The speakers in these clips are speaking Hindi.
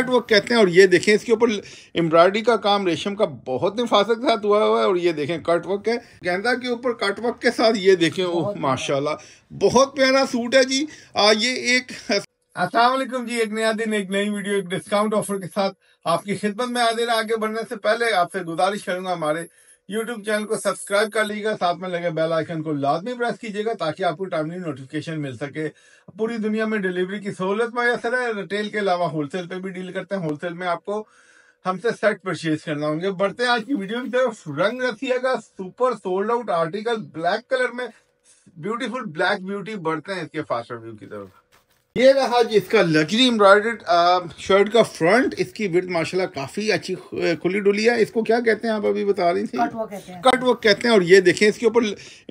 बट वो कहते हैं और ये देखें इसके ऊपर एम्ब्रॉयडरी का काम रेशम का बहुत निफासत के साथ हुआ हुआ है और ये देखें कट वर्क है गेंदा के ऊपर कट वर्क के साथ ये देखें ओह माशाल्लाह बहुत प्यारा सूट है जी आ, ये एक असलम जी एक नया दिन एक नई वीडियो एक डिस्काउंट ऑफर के साथ आपकी खिदमत में हाजिर आगे बढ़ने से पहले आपसे गुजारिश करूंगा हमारे यूट्यूब चैनल को सब्सक्राइब कर लीजिएगा साथ में लगे बेल आइकन को लाजमी प्रेस कीजिएगा ताकि आपको टाइमली नोटिफिकेशन मिल सके पूरी दुनिया में डिलीवरी की सहूलत मैसर है रिटेल के अलावा होलसेल पे भी डील करते हैं होलसेल में आपको हमसे सेट परचेज करना होंगे बढ़ते हैं आज की वीडियो की तरफ रंग का super sold out article black colour में ब्यूटीफुल ब्लैक ब्यूटी बढ़ते हैं इसके फास्ट रिव्यू की तरफ ये रहा जी इसका लग्जरी एम्ब्रॉयडर्ड शर्ट का फ्रंट इसकी विद माशाल्लाह काफ़ी अच्छी खुली डुली है इसको क्या कहते हैं आप अभी बता रही थी कट वर्क कहते हैं कट कहते हैं और ये देखें इसके ऊपर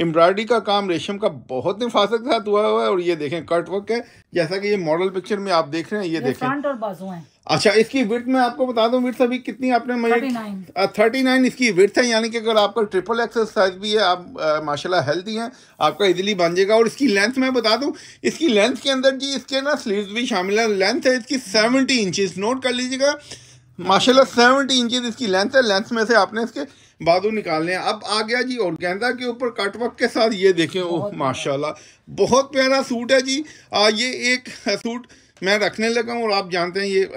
एम्ब्रॉयडरी का काम रेशम का बहुत निफासत के साथ हुआ हुआ है और ये देखें कट वर्क है जैसा कि ये मॉडल पिक्चर में आप देख रहे हैं ये, ये देखें फ्रंट और बाजू है अच्छा इसकी विथ में आपको बता दूं विथ अभी कितनी आपने थर्टी नाइन इसकी विर्थ है यानी कि अगर आपका ट्रिपल एक्सरसाइज साइज भी है आप माशाल्लाह हेल्दी हैं आपका इजिली बन जाएगा और इसकी लेंथ मैं बता दूं इसकी लेंथ के अंदर जी इसके ना स्लीव्स भी शामिल है लेंथ है इसकी सेवनटी इंचज़ नोट कर लीजिएगा माशाला सेवेंटी इंचज़ इसकी लेंथ है लेंथ में से आपने इसके बाद निकालने हैं अब आ गया जी और गेंदा के ऊपर कटवर्क के साथ ये देखें ओह माशाला बहुत प्यारा सूट है जी ये एक सूट मैं रखने लगा हूँ और आप जानते हैं ये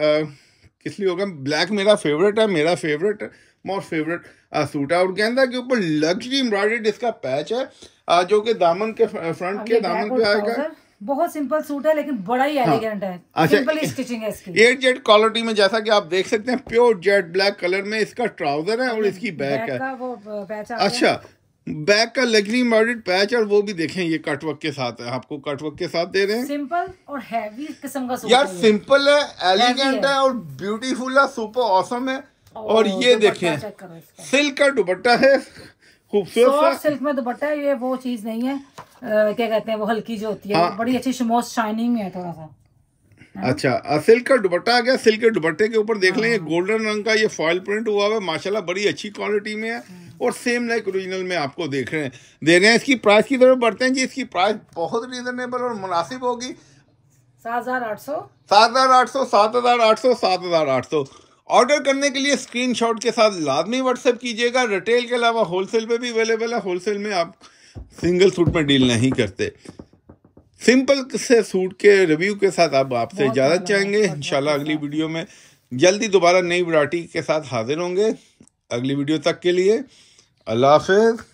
किस लिए होगा ब्लैक मेरा फेवरेट है मेरा फेवरेट मोस्ट फेवरेट सूट है और गेंदा के ऊपर लग्जरी एम्ब्रॉयडेड इसका पैच है आ, जो कि दामन के फ्रंट हाँ, के दामन पे आएगा बहुत सिंपल सूट है लेकिन बड़ा ही एलिगेंट हाँ, है अच्छा, सिंपल स्टिचिंग है इसकी एट जेट क्वालिटी में जैसा कि आप देख सकते हैं प्योर जेट ब्लैक कलर में इसका ट्राउजर है और हाँ, इसकी बैक बैक है वो अच्छा बैक का लग्जरी मॉडर्ड पैच और वो भी देखें ये कटवर्क के साथ है आपको कटवर्क के साथ दे रहे हैं सिंपल और हैवी किस्म का यार सिंपल है एलिगेंट है।, है और ब्यूटीफुल है सुपर ऑसम है और ये देखें सिल्क का दुपट्टा है खूबसूरत सिल्क में दुपट्टा है ये वो चीज नहीं है क्या कहते हैं वो हल्की जो होती है हाँ। बड़ी अच्छी शमोस शाइनिंग है थोड़ा सा अच्छा सिल्क का दुपट्टा आ गया सिल्क के दुपट्टे के ऊपर देख लें गोल्डन हाँ। रंग का ये फॉयल प्रिंट हुआ हुआ है माशाल्लाह बड़ी अच्छी क्वालिटी में है हाँ। और सेम लाइक ओरिजिनल में आपको देख रहे हैं दे रहे हैं इसकी प्राइस की तरफ बढ़ते हैं जी इसकी प्राइस बहुत रिजनेबल और मुनासिब होगी सात हज़ार आठ सौ सात हज़ार आठ सौ सात हज़ार आठ सौ सात हज़ार आठ सौ ऑर्डर करने के लिए स्क्रीनशॉट के साथ लाजमी व्हाट्सएप कीजिएगा रिटेल के अलावा होलसेल पे भी अवेलेबल है होलसेल में आप सिंगल सूट में डील नहीं करते सिंपल से सूट के रिव्यू के साथ अब आपसे इजाज़त चाहेंगे इंशाल्लाह अगली वीडियो में जल्दी दोबारा नई वराइटी के साथ हाजिर होंगे अगली वीडियो तक के लिए अल्लाह हाफिज़